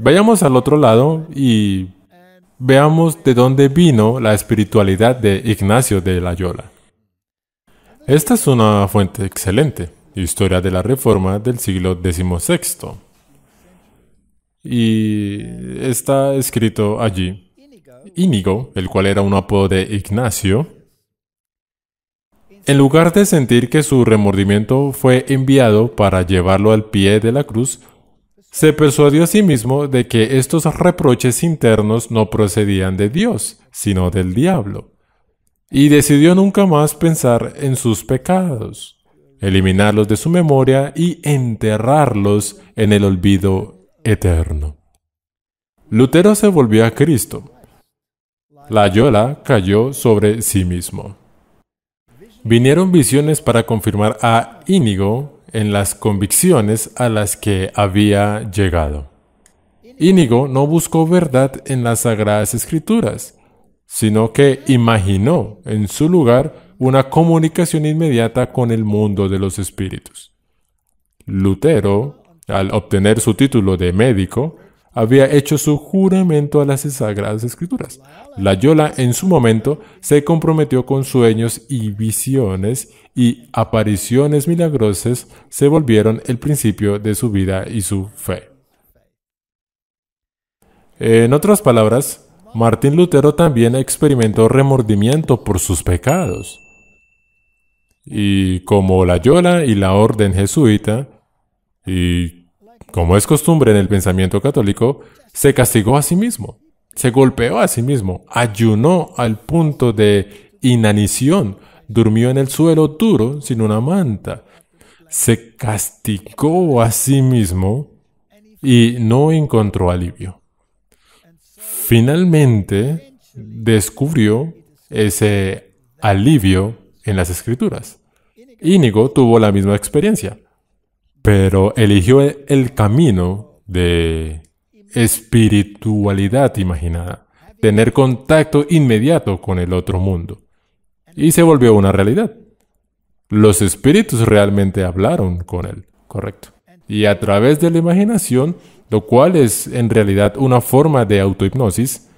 Vayamos al otro lado y veamos de dónde vino la espiritualidad de Ignacio de Loyola. Esta es una fuente excelente, Historia de la Reforma del siglo XVI. Y está escrito allí, Íñigo, el cual era un apodo de Ignacio, en lugar de sentir que su remordimiento fue enviado para llevarlo al pie de la cruz, se persuadió a sí mismo de que estos reproches internos no procedían de Dios, sino del diablo, y decidió nunca más pensar en sus pecados, eliminarlos de su memoria y enterrarlos en el olvido eterno. Lutero se volvió a Cristo. La yola cayó sobre sí mismo. Vinieron visiones para confirmar a Íñigo en las convicciones a las que había llegado. Íñigo no buscó verdad en las Sagradas Escrituras, sino que imaginó en su lugar una comunicación inmediata con el mundo de los espíritus. Lutero, al obtener su título de médico, había hecho su juramento a las Sagradas Escrituras. La Yola en su momento se comprometió con sueños y visiones y apariciones milagrosas se volvieron el principio de su vida y su fe. En otras palabras, Martín Lutero también experimentó remordimiento por sus pecados. Y como la Yola y la orden jesuita, y como es costumbre en el pensamiento católico, se castigó a sí mismo, se golpeó a sí mismo, ayunó al punto de inanición, durmió en el suelo duro sin una manta, se castigó a sí mismo y no encontró alivio. Finalmente descubrió ese alivio en las escrituras. Íñigo tuvo la misma experiencia pero eligió el camino de espiritualidad imaginada, tener contacto inmediato con el otro mundo. Y se volvió una realidad. Los espíritus realmente hablaron con él, correcto. Y a través de la imaginación, lo cual es en realidad una forma de autohipnosis,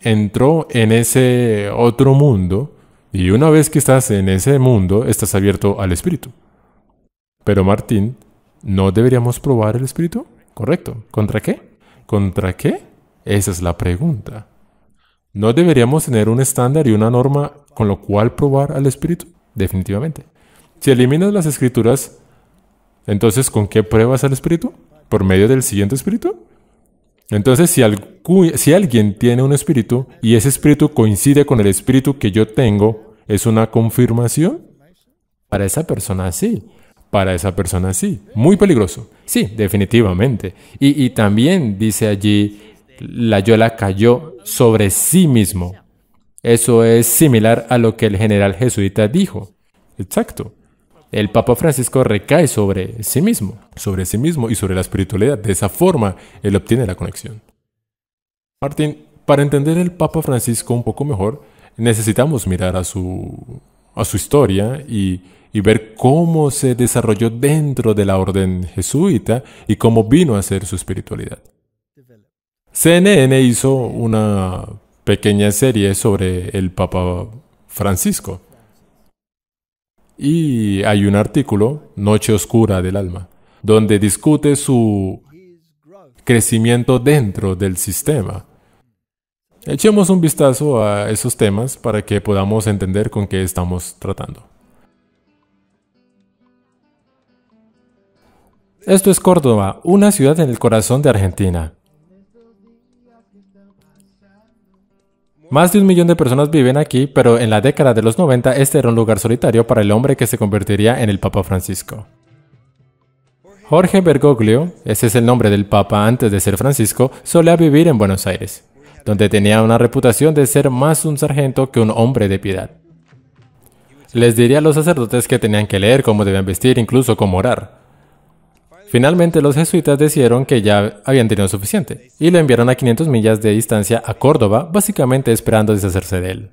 entró en ese otro mundo y una vez que estás en ese mundo, estás abierto al espíritu. Pero Martín, ¿no deberíamos probar el espíritu? Correcto. ¿Contra qué? ¿Contra qué? Esa es la pregunta. ¿No deberíamos tener un estándar y una norma con lo cual probar al espíritu? Definitivamente. Si eliminas las escrituras, entonces ¿con qué pruebas al espíritu? ¿Por medio del siguiente espíritu? Entonces, si, si alguien tiene un espíritu y ese espíritu coincide con el espíritu que yo tengo, ¿es una confirmación? Para esa persona sí para esa persona sí. Muy peligroso. Sí, definitivamente. Y, también dice allí, la yola cayó sobre sí mismo. Eso es similar a lo que el general jesuita dijo. Exacto. El Papa Francisco recae sobre sí mismo, sobre sí mismo y sobre la espiritualidad. De esa forma, él obtiene la conexión. Martín, para entender el Papa Francisco un poco mejor, necesitamos mirar a su, a su historia y y ver cómo se desarrolló dentro de la orden jesuita y cómo vino a ser su espiritualidad. CNN hizo una pequeña serie sobre el Papa Francisco. Y hay un artículo, Noche Oscura del Alma, donde discute su crecimiento dentro del sistema. Echemos un vistazo a esos temas para que podamos entender con qué estamos tratando. Esto es Córdoba, una ciudad en el corazón de Argentina. Más de un millón de personas viven aquí, pero en la década de los 90 este era un lugar solitario para el hombre que se convertiría en el Papa Francisco. Jorge Bergoglio, ese es el nombre del Papa antes de ser Francisco, solía vivir en Buenos Aires, donde tenía una reputación de ser más un sargento que un hombre de piedad. Les diría a los sacerdotes que tenían que leer, cómo debían vestir, incluso cómo orar. Finalmente, los jesuitas decidieron que ya habían tenido suficiente y lo enviaron a 500 millas de distancia a Córdoba, básicamente esperando deshacerse de él.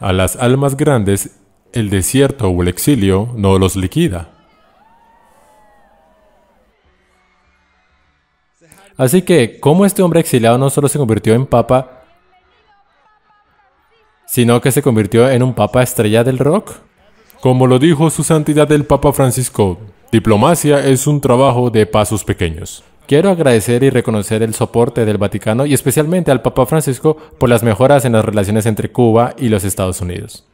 A las almas grandes, el desierto o el exilio no los liquida. Así que, ¿cómo este hombre exiliado no solo se convirtió en papa, sino que se convirtió en un papa estrella del rock? Como lo dijo su santidad el Papa Francisco, Diplomacia es un trabajo de pasos pequeños. Quiero agradecer y reconocer el soporte del Vaticano y especialmente al Papa Francisco por las mejoras en las relaciones entre Cuba y los Estados Unidos.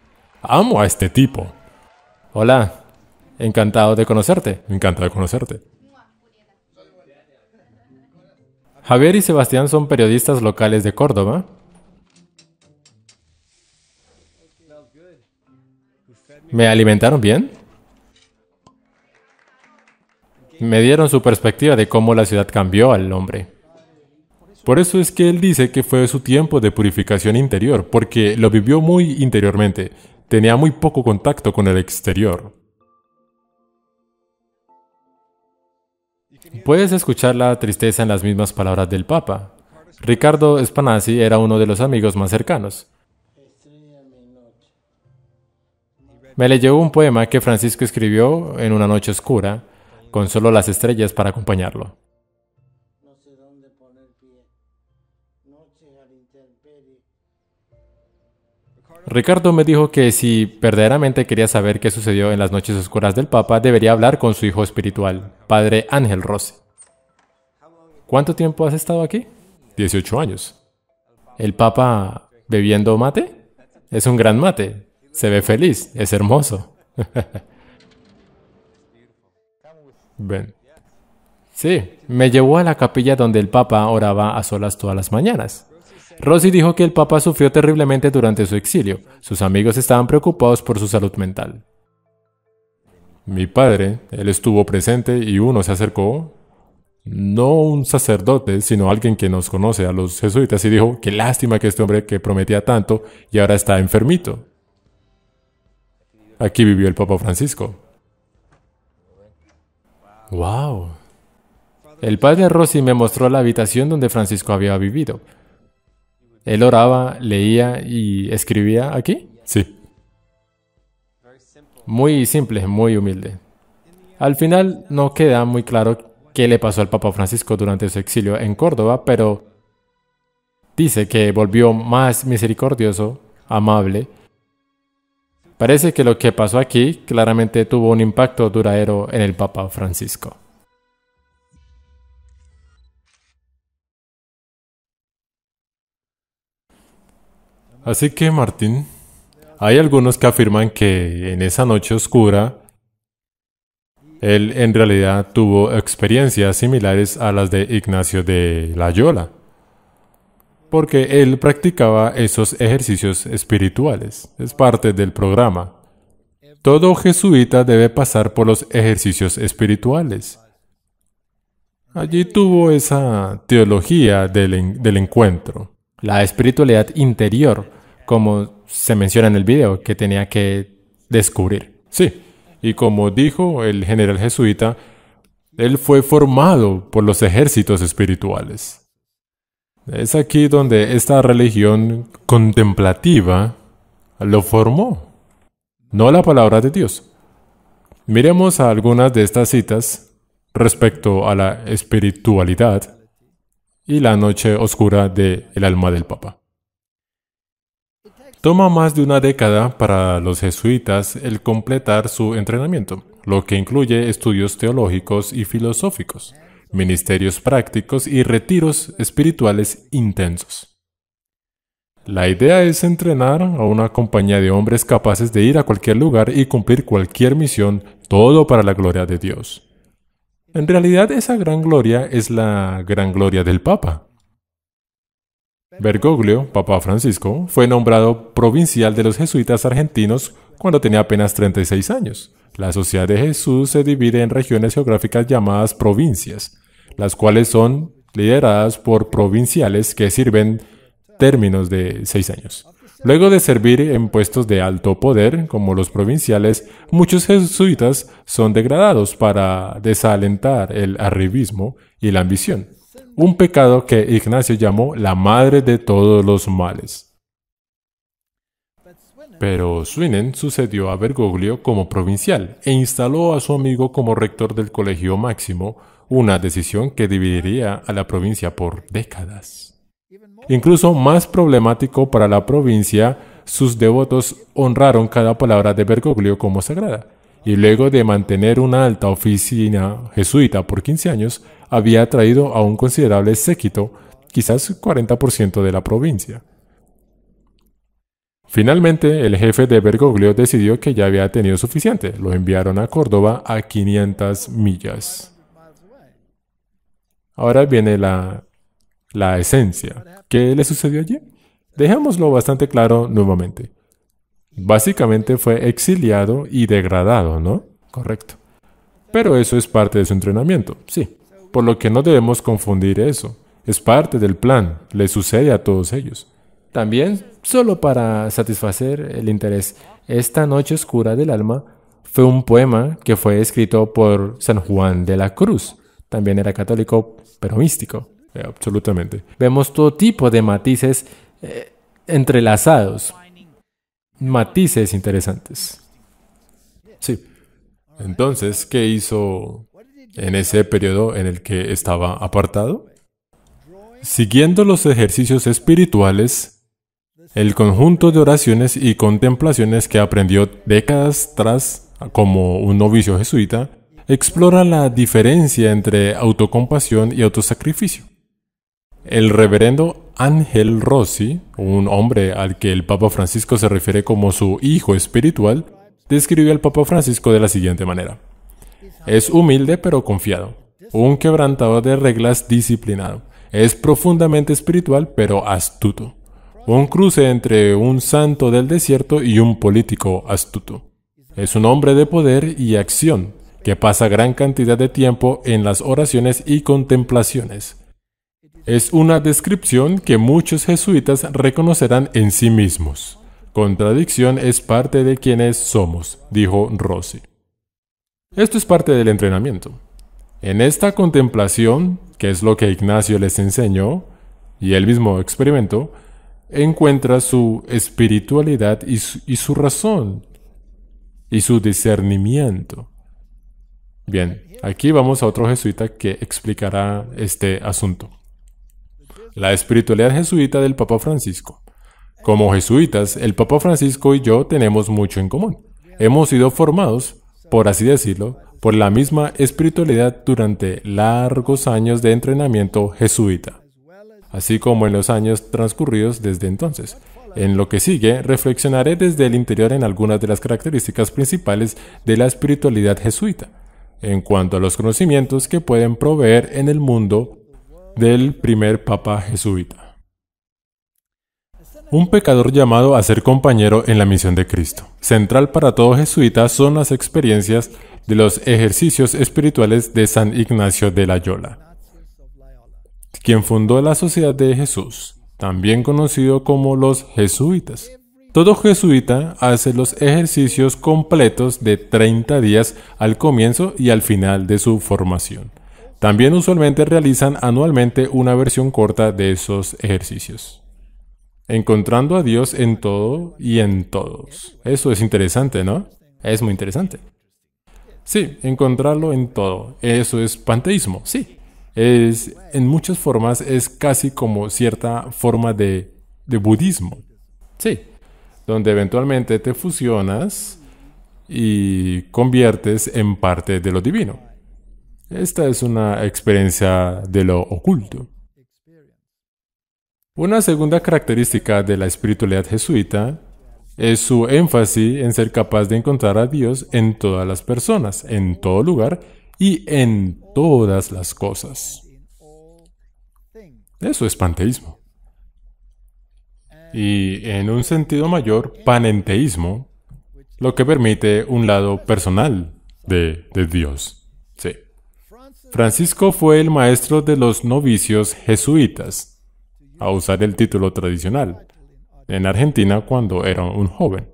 Amo a este tipo. Hola, encantado de conocerte. Encantado de conocerte. Javier y Sebastián son periodistas locales de Córdoba. ¿Me alimentaron bien? me dieron su perspectiva de cómo la ciudad cambió al hombre. Por eso es que él dice que fue su tiempo de purificación interior, porque lo vivió muy interiormente, tenía muy poco contacto con el exterior. Puedes escuchar la tristeza en las mismas palabras del Papa. Ricardo Spanazzi era uno de los amigos más cercanos. Me leyó un poema que Francisco escribió en una noche oscura con solo las estrellas para acompañarlo. Ricardo me dijo que si verdaderamente quería saber qué sucedió en las noches oscuras del Papa, debería hablar con su hijo espiritual, Padre Ángel Rossi. ¿Cuánto tiempo has estado aquí? 18 años. ¿El Papa bebiendo mate? Es un gran mate. Se ve feliz, es hermoso. Ven. Sí, me llevó a la capilla donde el Papa oraba a solas todas las mañanas. Rossi dijo que el Papa sufrió terriblemente durante su exilio. Sus amigos estaban preocupados por su salud mental. Mi padre, él estuvo presente y uno se acercó, no un sacerdote, sino alguien que nos conoce a los jesuitas y dijo, qué lástima que este hombre que prometía tanto y ahora está enfermito. Aquí vivió el Papa Francisco. ¡Wow! El padre Rossi me mostró la habitación donde Francisco había vivido. Él oraba, leía y escribía aquí. Sí. Muy simple, muy humilde. Al final no queda muy claro qué le pasó al Papa Francisco durante su exilio en Córdoba, pero dice que volvió más misericordioso, amable Parece que lo que pasó aquí claramente tuvo un impacto duradero en el Papa Francisco. Así que, Martín, hay algunos que afirman que en esa noche oscura, él en realidad tuvo experiencias similares a las de Ignacio de Loyola porque él practicaba esos ejercicios espirituales. Es parte del programa. Todo jesuita debe pasar por los ejercicios espirituales. Allí tuvo esa teología del, encuentro. La espiritualidad interior, como se menciona en el video, que tenía que descubrir. Sí, y como dijo el general jesuita, él fue formado por los ejércitos espirituales. Es aquí donde esta religión contemplativa lo formó, no la palabra de Dios. Miremos algunas de estas citas respecto a la espiritualidad y la noche oscura del alma del Papa. Toma más de una década para los jesuitas el completar su entrenamiento, lo que incluye estudios teológicos y filosóficos ministerios prácticos y retiros espirituales intensos. La idea es entrenar a una compañía de hombres capaces de ir a cualquier lugar y cumplir cualquier misión, todo para la gloria de Dios. En realidad esa gran gloria es la gran gloria del Papa. Bergoglio, Papa Francisco, fue nombrado provincial de los jesuitas argentinos cuando tenía apenas 36 años. La Sociedad de Jesús se divide en regiones geográficas llamadas provincias las cuales son lideradas por provinciales que sirven términos de seis años. Luego de servir en puestos de alto poder, como los provinciales, muchos jesuitas son degradados para desalentar el arribismo y la ambición, un pecado que Ignacio llamó la madre de todos los males. Pero Swinen sucedió a Bergoglio como provincial e instaló a su amigo como rector del Colegio Máximo, una decisión que dividiría a la provincia por décadas. Incluso más problemático para la provincia, sus devotos honraron cada palabra de Bergoglio como sagrada, y luego de mantener una alta oficina jesuita por 15 años, había traído a un considerable séquito, quizás 40% de la provincia. Finalmente, el jefe de Bergoglio decidió que ya había tenido suficiente. Lo enviaron a Córdoba a 500 millas. Ahora viene la, esencia. ¿Qué le sucedió allí? Dejémoslo bastante claro nuevamente. Básicamente fue exiliado y degradado, ¿no? Correcto. Pero eso es parte de su entrenamiento, sí. Por lo que no debemos confundir eso. Es parte del plan. Le sucede a todos ellos. También, solo para satisfacer el interés, Esta Noche Oscura del Alma fue un poema que fue escrito por San Juan de la Cruz. También era católico, pero místico. Eh, absolutamente. Vemos todo tipo de matices eh, entrelazados. Matices interesantes. Sí. Entonces, ¿qué hizo en ese periodo en el que estaba apartado? Siguiendo los ejercicios espirituales, el conjunto de oraciones y contemplaciones que aprendió décadas tras como un novicio jesuita, explora la diferencia entre autocompasión y autosacrificio. El reverendo Ángel Rossi, un hombre al que el Papa Francisco se refiere como su hijo espiritual, describió al Papa Francisco de la siguiente manera. Es humilde pero confiado, un quebrantador de reglas disciplinado, es profundamente espiritual pero astuto, un cruce entre un santo del desierto y un político astuto. Es un hombre de poder y acción, que pasa gran cantidad de tiempo en las oraciones y contemplaciones. Es una descripción que muchos jesuitas reconocerán en sí mismos. Contradicción es parte de quienes somos, dijo Rossi. Esto es parte del entrenamiento. En esta contemplación, que es lo que Ignacio les enseñó, y él mismo experimentó, encuentra su espiritualidad y su, y su razón y su discernimiento. Bien, aquí vamos a otro jesuita que explicará este asunto. La espiritualidad jesuita del Papa Francisco. Como jesuitas, el Papa Francisco y yo tenemos mucho en común. Hemos sido formados, por así decirlo, por la misma espiritualidad durante largos años de entrenamiento jesuita, así como en los años transcurridos desde entonces. En lo que sigue, reflexionaré desde el interior en algunas de las características principales de la espiritualidad jesuita en cuanto a los conocimientos que pueden proveer en el mundo del primer papa jesuita. Un pecador llamado a ser compañero en la misión de Cristo. Central para todo jesuita son las experiencias de los ejercicios espirituales de San Ignacio de Loyola, quien fundó la Sociedad de Jesús, también conocido como los jesuitas. Todo jesuita hace los ejercicios completos de 30 días al comienzo y al final de su formación. También usualmente realizan anualmente una versión corta de esos ejercicios. Encontrando a Dios en todo y en todos. Eso es interesante, ¿no? Es muy interesante. Sí, encontrarlo en todo. Eso es panteísmo, sí. Es, en muchas formas es casi como cierta forma de, de budismo. Sí, donde eventualmente te fusionas y conviertes en parte de lo divino. Esta es una experiencia de lo oculto. Una segunda característica de la espiritualidad jesuita es su énfasis en ser capaz de encontrar a Dios en todas las personas, en todo lugar y en todas las cosas. Eso es panteísmo y, en un sentido mayor, panenteísmo, lo que permite un lado personal de, Dios. Sí. Francisco fue el maestro de los novicios jesuitas, a usar el título tradicional, en Argentina cuando era un joven.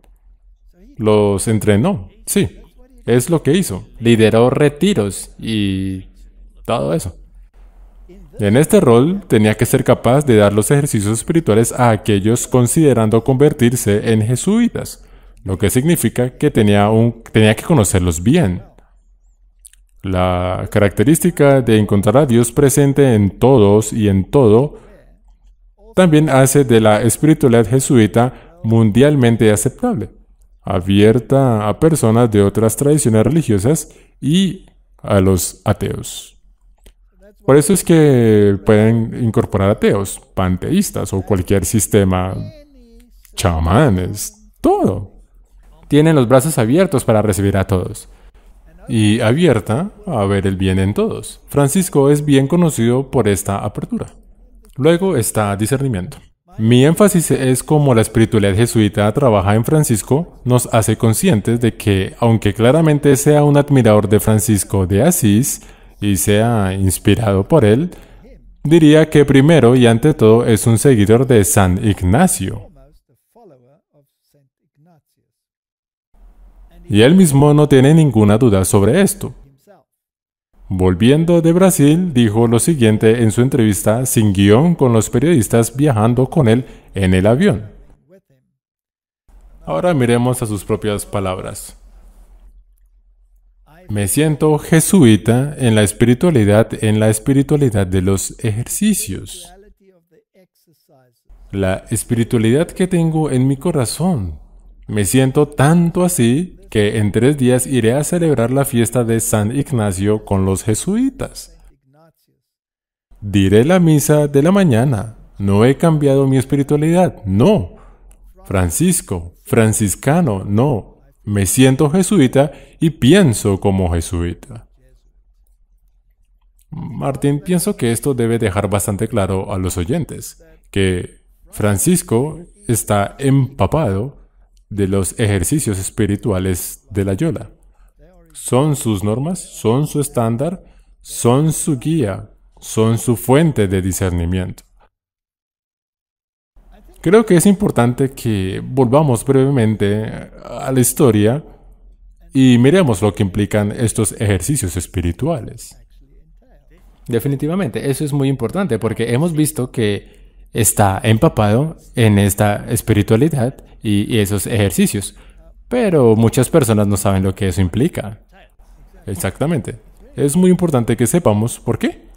Los entrenó, sí, es lo que hizo. Lideró retiros y todo eso. En este rol tenía que ser capaz de dar los ejercicios espirituales a aquellos considerando convertirse en jesuitas, lo que significa que tenía, que conocerlos bien. La característica de encontrar a Dios presente en todos y en todo también hace de la espiritualidad jesuita mundialmente aceptable, abierta a personas de otras tradiciones religiosas y a los ateos. Por eso es que pueden incorporar ateos, panteístas o cualquier sistema, chamanes, todo. Tienen los brazos abiertos para recibir a todos y abierta a ver el bien en todos. Francisco es bien conocido por esta apertura. Luego está discernimiento. Mi énfasis es cómo la espiritualidad jesuita trabaja en Francisco, nos hace conscientes de que, aunque claramente sea un admirador de Francisco de Asís, y sea inspirado por él, diría que primero y ante todo es un seguidor de San Ignacio. Y él mismo no tiene ninguna duda sobre esto. Volviendo de Brasil, dijo lo siguiente en su entrevista sin guión con los periodistas viajando con él en el avión. Ahora miremos a sus propias palabras me siento jesuita en la espiritualidad, en la espiritualidad de los ejercicios. La espiritualidad que tengo en mi corazón. Me siento tanto así que en tres días iré a celebrar la fiesta de San Ignacio con los jesuitas. Diré la misa de la mañana. No he cambiado mi espiritualidad, no. Francisco, franciscano, no. Me siento jesuita y pienso como jesuita. Martín, pienso que esto debe dejar bastante claro a los oyentes que Francisco está empapado de los ejercicios espirituales de la Yola. Son sus normas, son su estándar, son su guía, son su fuente de discernimiento. Creo que es importante que volvamos brevemente a la historia y miremos lo que implican estos ejercicios espirituales. Definitivamente, eso es muy importante porque hemos visto que está empapado en esta espiritualidad y, esos ejercicios, pero muchas personas no saben lo que eso implica. Exactamente. Es muy importante que sepamos por qué.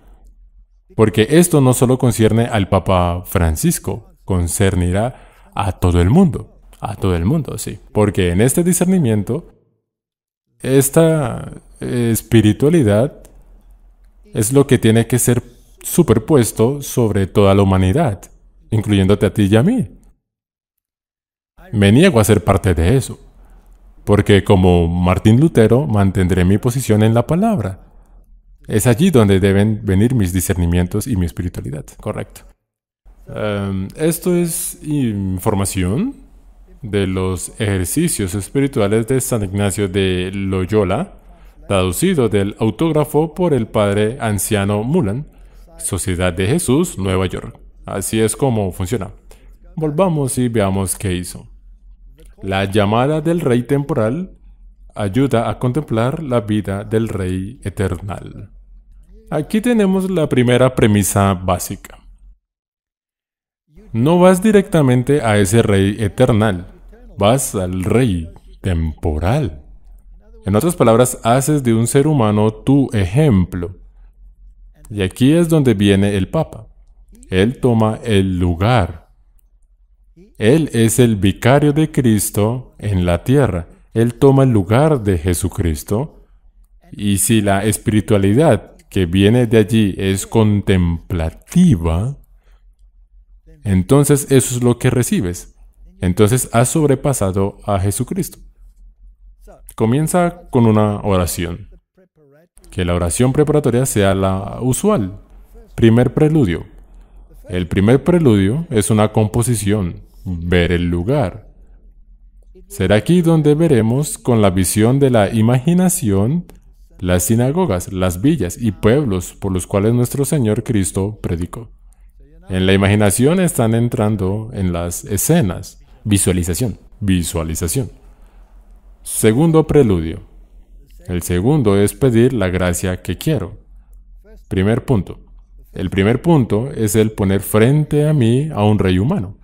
Porque esto no solo concierne al Papa Francisco, concernirá a todo el mundo, a todo el mundo, sí. Porque en este discernimiento, esta espiritualidad es lo que tiene que ser superpuesto sobre toda la humanidad, incluyéndote a ti y a mí. Me niego a ser parte de eso, porque como Martín Lutero mantendré mi posición en la palabra. Es allí donde deben venir mis discernimientos y mi espiritualidad, correcto. Em, esto es información de los ejercicios espirituales de San Ignacio de Loyola, traducido del autógrafo por el padre anciano Mulan, Sociedad de Jesús, Nueva York. Así es como funciona. Volvamos y veamos qué hizo. La llamada del rey temporal ayuda a contemplar la vida del rey eternal. Aquí tenemos la primera premisa básica no vas directamente a ese rey eternal, vas al rey temporal. En otras palabras, haces de un ser humano tu ejemplo. Y aquí es donde viene el Papa. Él toma el lugar. Él es el vicario de Cristo en la tierra. Él toma el lugar de Jesucristo. Y si la espiritualidad que viene de allí es contemplativa, entonces eso es lo que recibes. Entonces has sobrepasado a Jesucristo. Comienza con una oración. Que la oración preparatoria sea la usual. Primer preludio. El primer preludio es una composición, ver el lugar. Será aquí donde veremos con la visión de la imaginación las sinagogas, las villas y pueblos por los cuales nuestro Señor Cristo predicó. En la imaginación están entrando en las escenas. Visualización. Visualización. Segundo preludio. El segundo es pedir la gracia que quiero. Primer punto. El primer punto es el poner frente a mí a un rey humano,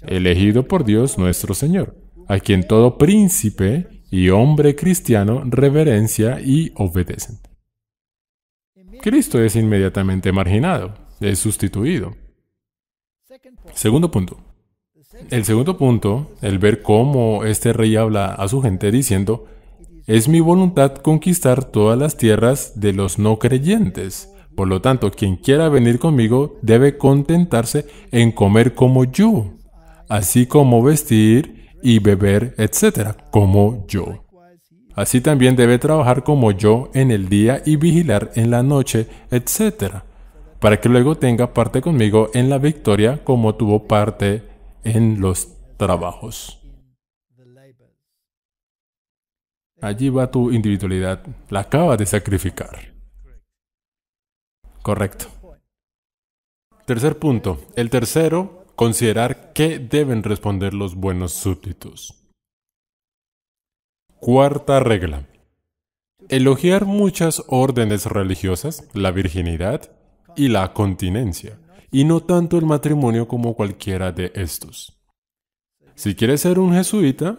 elegido por Dios nuestro Señor, a quien todo príncipe y hombre cristiano reverencia y obedecen. Cristo es inmediatamente marginado, es sustituido. Segundo punto. El segundo punto, el ver cómo este rey habla a su gente diciendo, es mi voluntad conquistar todas las tierras de los no creyentes. Por lo tanto, quien quiera venir conmigo debe contentarse en comer como yo, así como vestir y beber, etcétera, como yo. Así también debe trabajar como yo en el día y vigilar en la noche, etcétera para que luego tenga parte conmigo en la victoria como tuvo parte en los trabajos. Allí va tu individualidad. La acaba de sacrificar. Correcto. Tercer punto. El tercero, considerar qué deben responder los buenos súbditos. Cuarta regla. Elogiar muchas órdenes religiosas, la virginidad, y la continencia, y no tanto el matrimonio como cualquiera de estos. Si quieres ser un jesuita,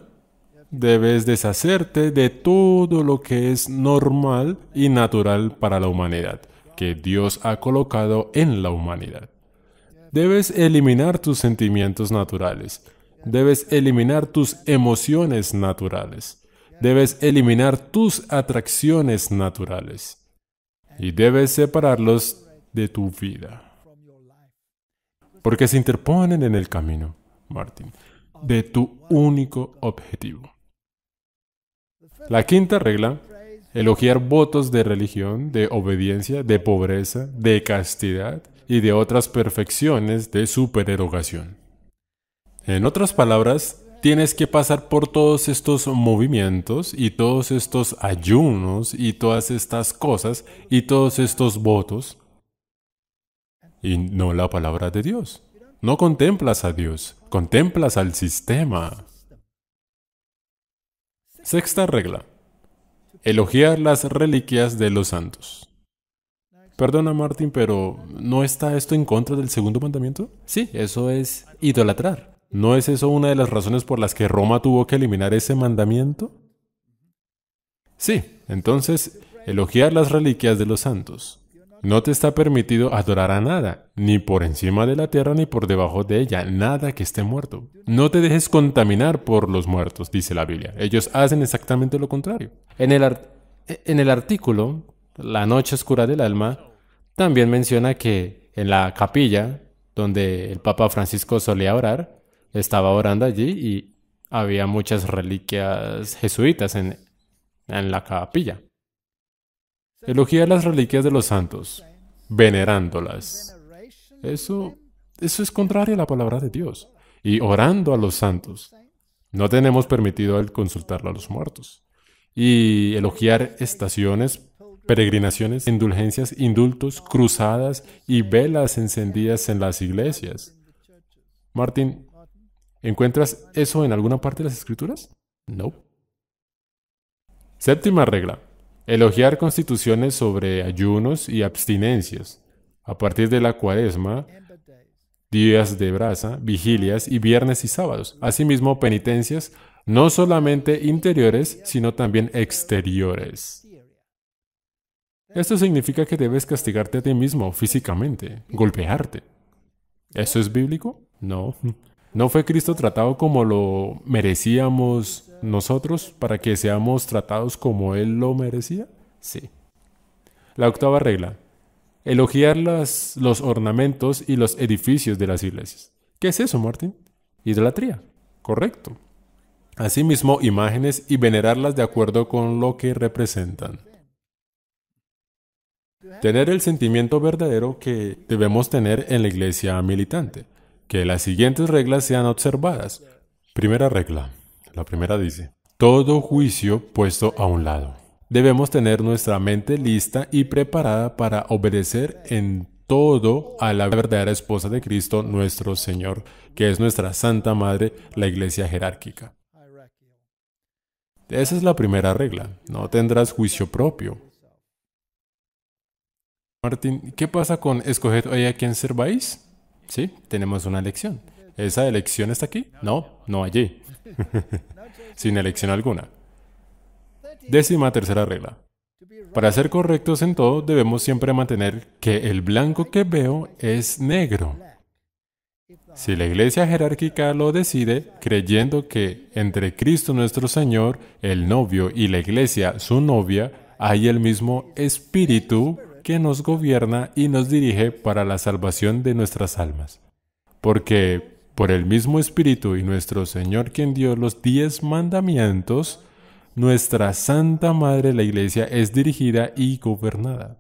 debes deshacerte de todo lo que es normal y natural para la humanidad, que Dios ha colocado en la humanidad. Debes eliminar tus sentimientos naturales, debes eliminar tus emociones naturales, debes eliminar tus atracciones naturales y debes separarlos de tu vida. Porque se interponen en el camino, Martin, de tu único objetivo. La quinta regla, elogiar votos de religión, de obediencia, de pobreza, de castidad y de otras perfecciones de supererogación. En otras palabras, tienes que pasar por todos estos movimientos y todos estos ayunos y todas estas cosas y todos estos votos y no la palabra de Dios. No contemplas a Dios, contemplas al sistema. Sexta regla. Elogiar las reliquias de los santos. Perdona, Martín, pero ¿no está esto en contra del segundo mandamiento? Sí, eso es idolatrar. ¿No es eso una de las razones por las que Roma tuvo que eliminar ese mandamiento? Sí, entonces, elogiar las reliquias de los santos. No te está permitido adorar a nada, ni por encima de la tierra ni por debajo de ella, nada que esté muerto. No te dejes contaminar por los muertos, dice la Biblia. Ellos hacen exactamente lo contrario. En el, artículo, La noche oscura del alma, también menciona que en la capilla donde el Papa Francisco solía orar, estaba orando allí y había muchas reliquias jesuitas en, en la capilla. Elogiar las reliquias de los santos, venerándolas. Eso, eso es contrario a la palabra de Dios. Y orando a los santos. No tenemos permitido el consultarlo a los muertos. Y elogiar estaciones, peregrinaciones, indulgencias, indultos, cruzadas y velas encendidas en las iglesias. Martín, ¿encuentras eso en alguna parte de las escrituras? No. Séptima regla. Elogiar constituciones sobre ayunos y abstinencias, a partir de la cuaresma, días de brasa, vigilias y viernes y sábados. Asimismo, penitencias, no solamente interiores, sino también exteriores. Esto significa que debes castigarte a ti mismo físicamente, golpearte. ¿Eso es bíblico? No. ¿No fue Cristo tratado como lo merecíamos nosotros para que seamos tratados como Él lo merecía? Sí. La octava regla. Elogiar las, los ornamentos y los edificios de las iglesias. ¿Qué es eso, Martín? Idolatría. Correcto. Asimismo, imágenes y venerarlas de acuerdo con lo que representan. Tener el sentimiento verdadero que debemos tener en la iglesia militante. Que las siguientes reglas sean observadas. Primera regla. La primera dice, todo juicio puesto a un lado. Debemos tener nuestra mente lista y preparada para obedecer en todo a la verdadera esposa de Cristo, nuestro Señor, que es nuestra Santa Madre, la Iglesia jerárquica. Esa es la primera regla. No tendrás juicio propio. Martín, ¿qué pasa con escoger a quién serváis? Sí, tenemos una lección. ¿Esa elección está aquí? No, no allí. Sin elección alguna. Décima tercera regla. Para ser correctos en todo, debemos siempre mantener que el blanco que veo es negro. Si la iglesia jerárquica lo decide, creyendo que entre Cristo nuestro Señor, el novio, y la iglesia, su novia, hay el mismo espíritu que nos gobierna y nos dirige para la salvación de nuestras almas. Porque por el mismo Espíritu y nuestro Señor quien dio los diez mandamientos, nuestra Santa Madre la Iglesia es dirigida y gobernada.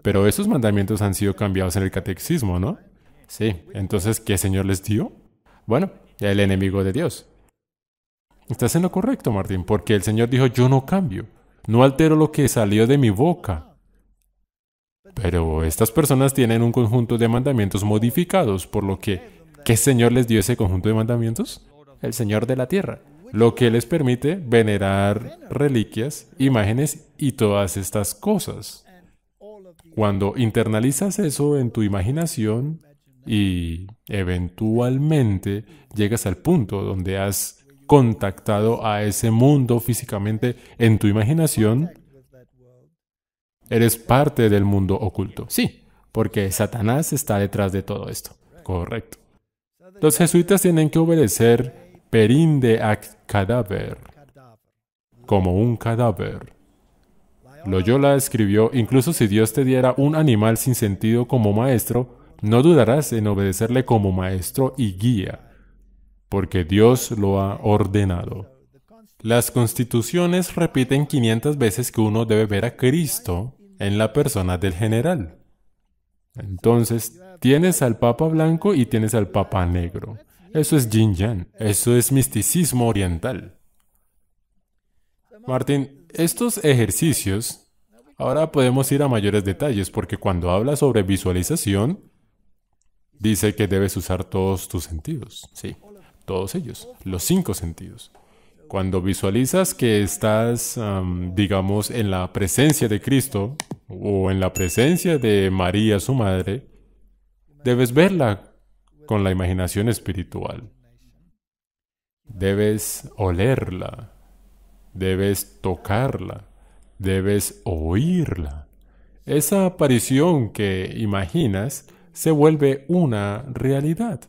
Pero esos mandamientos han sido cambiados en el catecismo, ¿no? Sí, entonces, ¿qué Señor les dio? Bueno, el enemigo de Dios. Estás en lo correcto, Martín, porque el Señor dijo, yo no cambio, no altero lo que salió de mi boca. Pero estas personas tienen un conjunto de mandamientos modificados, por lo que ¿Qué Señor les dio ese conjunto de mandamientos? El Señor de la tierra, lo que les permite venerar reliquias, imágenes y todas estas cosas. Cuando internalizas eso en tu imaginación y eventualmente llegas al punto donde has contactado a ese mundo físicamente en tu imaginación, eres parte del mundo oculto. Sí, porque Satanás está detrás de todo esto. Correcto. Los jesuitas tienen que obedecer perinde a cadáver, como un cadáver. Loyola escribió, incluso si Dios te diera un animal sin sentido como maestro, no dudarás en obedecerle como maestro y guía, porque Dios lo ha ordenado. Las constituciones repiten 500 veces que uno debe ver a Cristo en la persona del general. Entonces, Tienes al Papa Blanco y tienes al Papa Negro. Eso es Jin yang. Eso es misticismo oriental. Martín, estos ejercicios, ahora podemos ir a mayores detalles, porque cuando habla sobre visualización, dice que debes usar todos tus sentidos. Sí, todos ellos, los cinco sentidos. Cuando visualizas que estás, digamos, en la presencia de Cristo o en la presencia de María, su madre, Debes verla con la imaginación espiritual. Debes olerla. Debes tocarla. Debes oírla. Esa aparición que imaginas se vuelve una realidad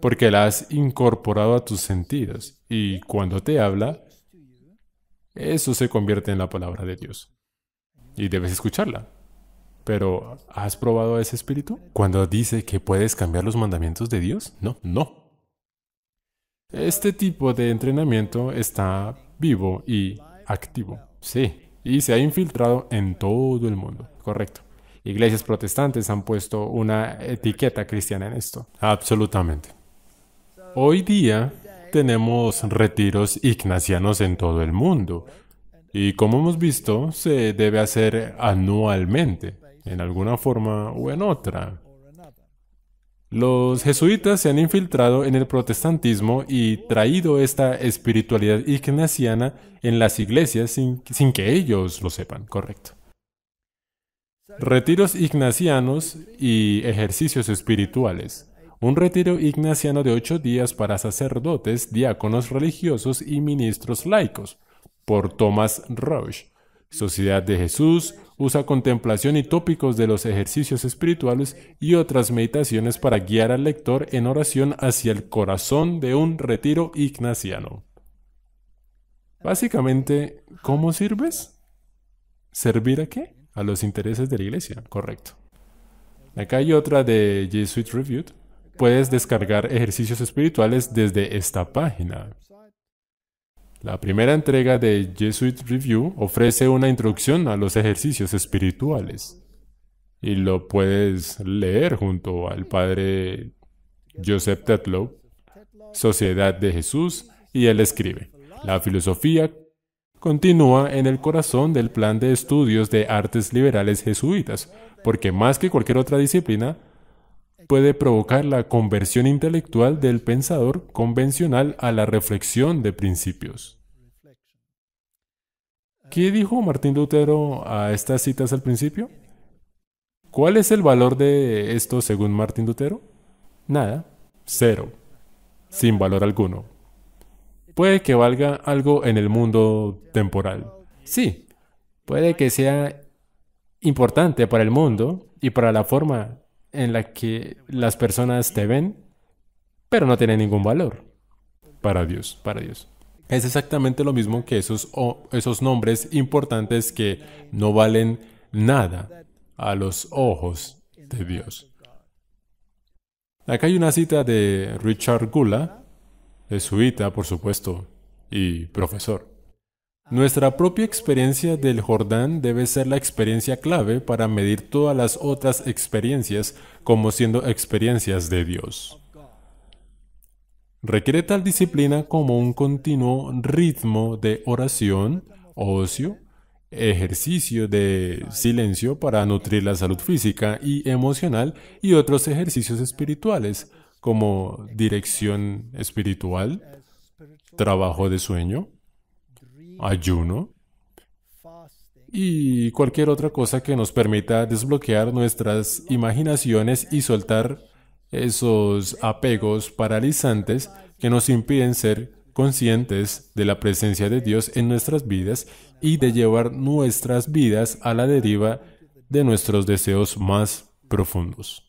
porque la has incorporado a tus sentidos y cuando te habla, eso se convierte en la palabra de Dios. Y debes escucharla. Pero, ¿has probado a ese espíritu? Cuando dice que puedes cambiar los mandamientos de Dios, no, no. Este tipo de entrenamiento está vivo y activo, sí, y se ha infiltrado en todo el mundo, correcto. Iglesias protestantes han puesto una etiqueta cristiana en esto. Absolutamente. Hoy día tenemos retiros ignacianos en todo el mundo, y como hemos visto, se debe hacer anualmente en alguna forma o en otra. Los jesuitas se han infiltrado en el protestantismo y traído esta espiritualidad ignaciana en las iglesias sin, que ellos lo sepan, correcto. Retiros ignacianos y ejercicios espirituales. Un retiro ignaciano de ocho días para sacerdotes, diáconos religiosos y ministros laicos, por Thomas Roche, Sociedad de Jesús, usa contemplación y tópicos de los ejercicios espirituales y otras meditaciones para guiar al lector en oración hacia el corazón de un retiro ignaciano. Básicamente, ¿cómo sirves? ¿Servir a qué? A los intereses de la iglesia, correcto. Acá hay otra de Jesuit Reviewed. Puedes descargar ejercicios espirituales desde esta página. La primera entrega de Jesuit Review ofrece una introducción a los ejercicios espirituales y lo puedes leer junto al padre Joseph Tetlow, Sociedad de Jesús, y él escribe, la filosofía continúa en el corazón del plan de estudios de artes liberales jesuitas, porque más que cualquier otra disciplina, puede provocar la conversión intelectual del pensador convencional a la reflexión de principios. ¿Qué dijo Martín Lutero a estas citas al principio? ¿Cuál es el valor de esto según Martín Lutero? Nada, cero, sin valor alguno. Puede que valga algo en el mundo temporal. Sí, puede que sea importante para el mundo y para la forma en la que las personas te ven, pero no tienen ningún valor. Para Dios, para Dios. Es exactamente lo mismo que esos, esos nombres importantes que no valen nada a los ojos de Dios. Acá hay una cita de Richard Gula, jesuita, por supuesto, y profesor. Nuestra propia experiencia del Jordán debe ser la experiencia clave para medir todas las otras experiencias como siendo experiencias de Dios. Requiere tal disciplina como un continuo ritmo de oración, ocio, ejercicio de silencio para nutrir la salud física y emocional y otros ejercicios espirituales como dirección espiritual, trabajo de sueño, ayuno y cualquier otra cosa que nos permita desbloquear nuestras imaginaciones y soltar esos apegos paralizantes que nos impiden ser conscientes de la presencia de Dios en nuestras vidas y de llevar nuestras vidas a la deriva de nuestros deseos más profundos.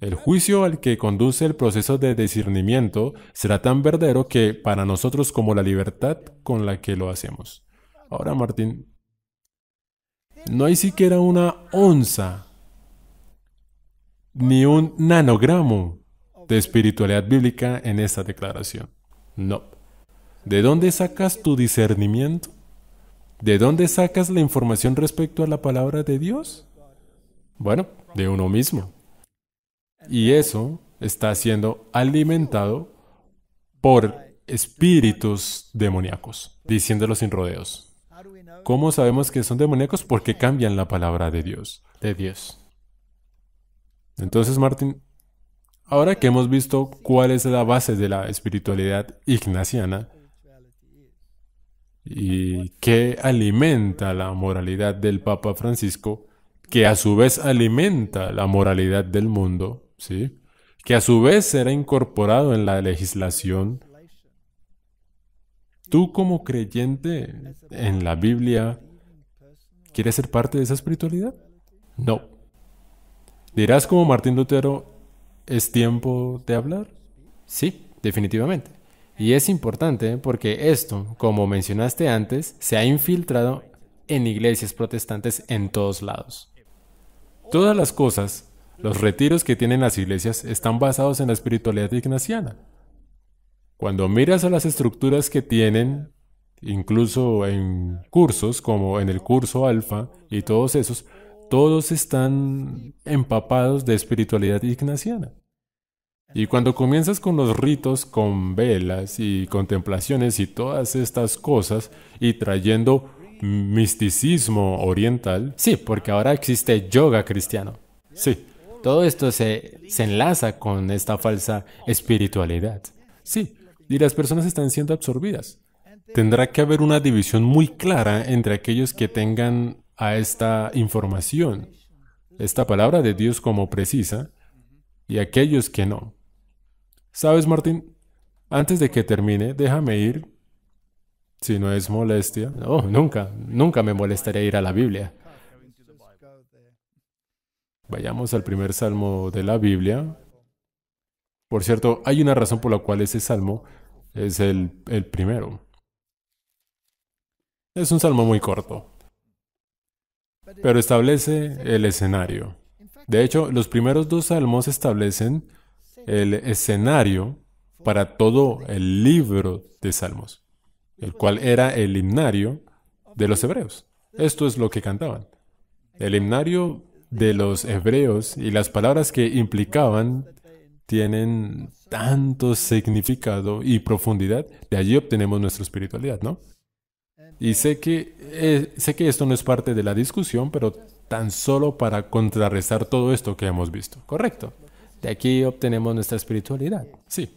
El juicio al que conduce el proceso de discernimiento será tan verdadero que para nosotros como la libertad con la que lo hacemos. Ahora, Martín, no hay siquiera una onza ni un nanogramo de espiritualidad bíblica en esta declaración. No. ¿De dónde sacas tu discernimiento? ¿De dónde sacas la información respecto a la palabra de Dios? Bueno, de uno mismo. Y eso está siendo alimentado por espíritus demoníacos, diciéndolo sin rodeos. ¿Cómo sabemos que son demoníacos? Porque cambian la palabra de Dios. De Dios. Entonces, Martín, ahora que hemos visto cuál es la base de la espiritualidad ignaciana y qué alimenta la moralidad del Papa Francisco, que a su vez alimenta la moralidad del mundo, ¿sí? que a su vez será incorporado en la legislación. Tú como creyente en la Biblia, ¿quieres ser parte de esa espiritualidad? No. Dirás como Martín Lutero, ¿es tiempo de hablar? Sí, definitivamente. Y es importante porque esto, como mencionaste antes, se ha infiltrado en iglesias protestantes en todos lados. Todas las cosas los retiros que tienen las iglesias están basados en la espiritualidad ignaciana. Cuando miras a las estructuras que tienen, incluso en cursos como en el curso alfa y todos esos, todos están empapados de espiritualidad ignaciana. Y cuando comienzas con los ritos, con velas y contemplaciones y todas estas cosas, y trayendo misticismo oriental, sí, porque ahora existe yoga cristiano, sí, todo esto se, enlaza con esta falsa espiritualidad. Sí, y las personas están siendo absorbidas. Tendrá que haber una división muy clara entre aquellos que tengan a esta información, esta palabra de Dios como precisa, y aquellos que no. ¿Sabes, Martín? Antes de que termine, déjame ir, si no es molestia. Oh, nunca, nunca me molestaría ir a la Biblia. Vayamos al primer salmo de la Biblia. Por cierto, hay una razón por la cual ese salmo es el, primero. Es un salmo muy corto, pero establece el escenario. De hecho, los primeros dos salmos establecen el escenario para todo el libro de salmos, el cual era el himnario de los hebreos. Esto es lo que cantaban. El himnario de los hebreos y las palabras que implicaban tienen tanto significado y profundidad, de allí obtenemos nuestra espiritualidad, ¿no? Y sé que, eh, sé que esto no es parte de la discusión, pero tan solo para contrarrestar todo esto que hemos visto, ¿correcto? De aquí obtenemos nuestra espiritualidad, sí.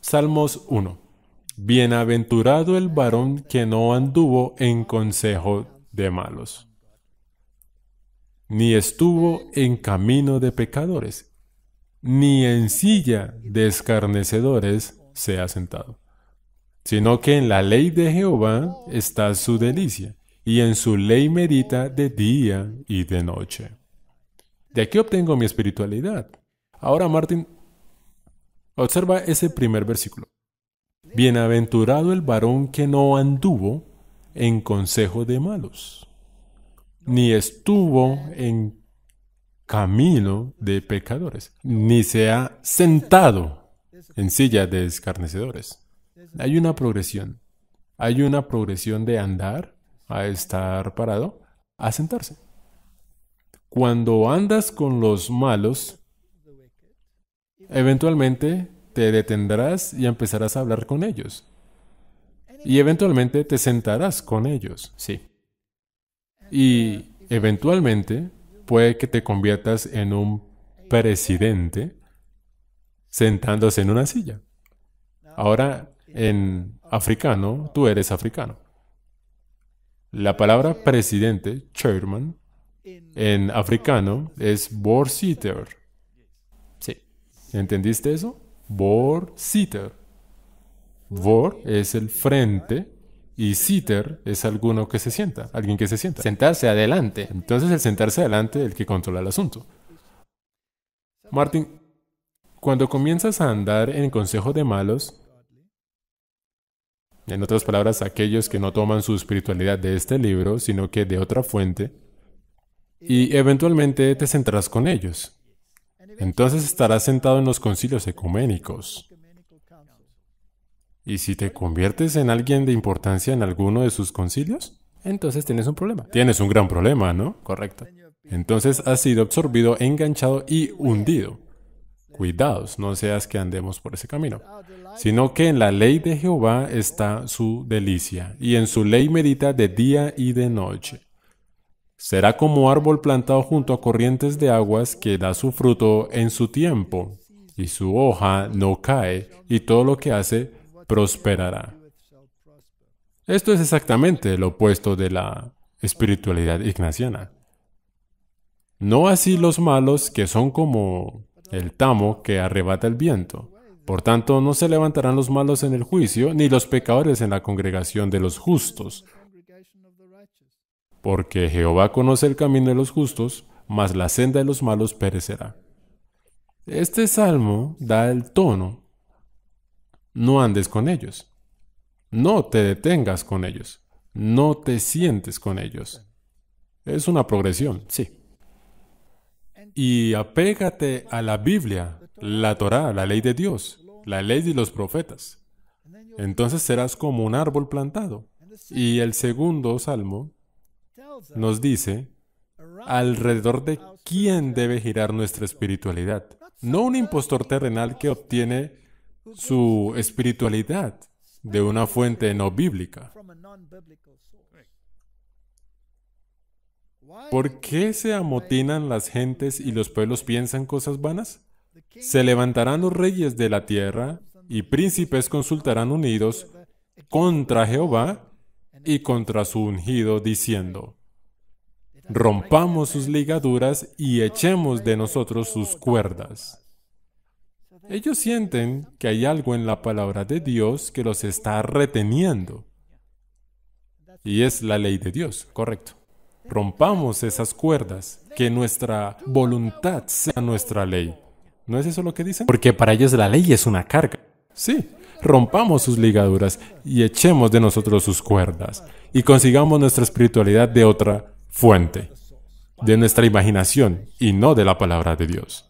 Salmos 1. Bienaventurado el varón que no anduvo en consejo de malos ni estuvo en camino de pecadores, ni en silla de escarnecedores se ha sentado, sino que en la ley de Jehová está su delicia, y en su ley medita de día y de noche. De aquí obtengo mi espiritualidad. Ahora, Martín, observa ese primer versículo. Bienaventurado el varón que no anduvo en consejo de malos ni estuvo en camino de pecadores, ni se ha sentado en silla de escarnecedores. Hay una progresión. Hay una progresión de andar a estar parado a sentarse. Cuando andas con los malos, eventualmente te detendrás y empezarás a hablar con ellos. Y eventualmente te sentarás con ellos, sí. Y eventualmente puede que te conviertas en un presidente sentándose en una silla. Ahora, en africano, tú eres africano. La palabra presidente, chairman, en africano es board-sitter. Sí. ¿Entendiste eso? Board-sitter. Vor es el frente y sitter es alguno que se sienta, alguien que se sienta. Sentarse adelante. Entonces el sentarse adelante es el que controla el asunto. Martín, cuando comienzas a andar en consejo de malos, en otras palabras, aquellos que no toman su espiritualidad de este libro, sino que de otra fuente, y eventualmente te sentarás con ellos. Entonces estarás sentado en los concilios ecuménicos. Y si te conviertes en alguien de importancia en alguno de sus concilios, entonces tienes un problema. Tienes un gran problema, ¿no? Correcto. Entonces has sido absorbido, enganchado y hundido. Cuidados, no seas que andemos por ese camino, sino que en la ley de Jehová está su delicia, y en su ley medita de día y de noche. Será como árbol plantado junto a corrientes de aguas que da su fruto en su tiempo, y su hoja no cae, y todo lo que hace prosperará. Esto es exactamente lo opuesto de la espiritualidad ignaciana. No así los malos que son como el tamo que arrebata el viento. Por tanto, no se levantarán los malos en el juicio, ni los pecadores en la congregación de los justos. Porque Jehová conoce el camino de los justos, mas la senda de los malos perecerá. Este salmo da el tono no andes con ellos. No te detengas con ellos. No te sientes con ellos. Es una progresión, sí. Y apégate a la Biblia, la Torá, la ley de Dios, la ley de los profetas. Entonces serás como un árbol plantado. Y el segundo salmo nos dice alrededor de quién debe girar nuestra espiritualidad. No un impostor terrenal que obtiene su espiritualidad de una fuente no bíblica. ¿Por qué se amotinan las gentes y los pueblos piensan cosas vanas? Se levantarán los reyes de la tierra y príncipes consultarán unidos contra Jehová y contra su ungido, diciendo, rompamos sus ligaduras y echemos de nosotros sus cuerdas. Ellos sienten que hay algo en la palabra de Dios que los está reteniendo. Y es la ley de Dios, correcto. Rompamos esas cuerdas, que nuestra voluntad sea nuestra ley. ¿No es eso lo que dicen? Porque para ellos la ley es una carga. Sí, rompamos sus ligaduras y echemos de nosotros sus cuerdas y consigamos nuestra espiritualidad de otra fuente, de nuestra imaginación y no de la palabra de Dios.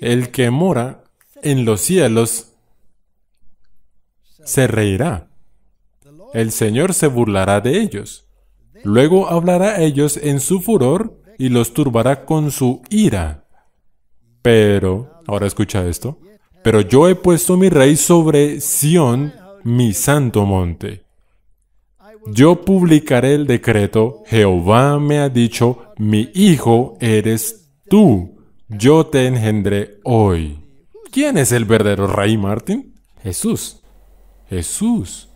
El que mora en los cielos se reirá. El Señor se burlará de ellos. Luego hablará a ellos en su furor y los turbará con su ira. Pero, ahora escucha esto, pero yo he puesto mi rey sobre Sión, mi santo monte. Yo publicaré el decreto, Jehová me ha dicho, mi hijo eres tú. Yo te engendré hoy. ¿Quién es el verdadero rey, Martín? Jesús. Jesús.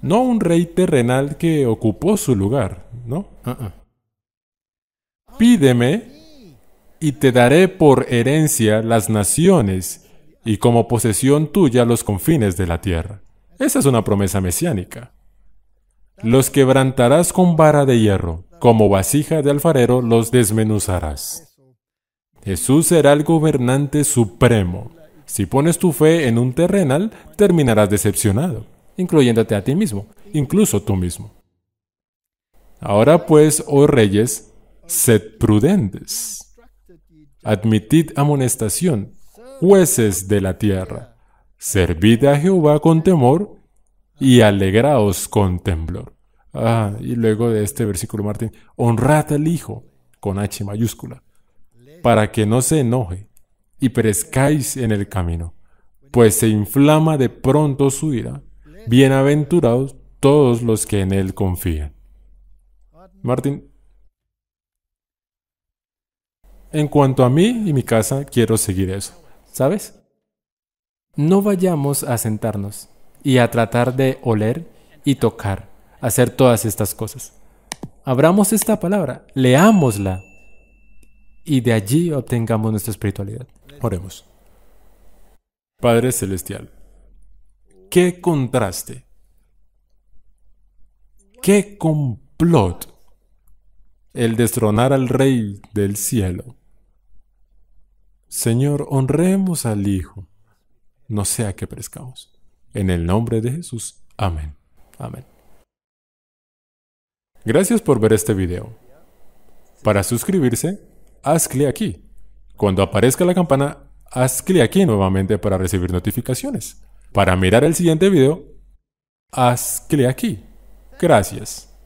No un rey terrenal que ocupó su lugar, ¿no? Ah, ah. Pídeme y te daré por herencia las naciones y como posesión tuya los confines de la tierra. Esa es una promesa mesiánica. Los quebrantarás con vara de hierro, como vasija de alfarero los desmenuzarás. Jesús será el gobernante supremo. Si pones tu fe en un terrenal, terminarás decepcionado, incluyéndote a ti mismo, incluso tú mismo. Ahora pues, oh reyes, sed prudentes. Admitid amonestación, jueces de la tierra. Servid a Jehová con temor y alegraos con temblor. Ah, y luego de este versículo, Martín, honrad al Hijo, con H mayúscula, para que no se enoje y perezcáis en el camino, pues se inflama de pronto su ira. Bienaventurados todos los que en él confían. Martín, en cuanto a mí y mi casa, quiero seguir eso, ¿sabes? No vayamos a sentarnos y a tratar de oler y tocar, hacer todas estas cosas. Abramos esta palabra, leámosla, y de allí obtengamos nuestra espiritualidad. Oremos. Padre Celestial, qué contraste, qué complot el destronar al Rey del cielo. Señor, honremos al Hijo, no sea que perezcamos. En el nombre de Jesús. Amén. Amén. Gracias por ver este video. Para suscribirse, haz clic aquí. Cuando aparezca la campana, haz clic aquí nuevamente para recibir notificaciones. Para mirar el siguiente video, haz clic aquí. Gracias.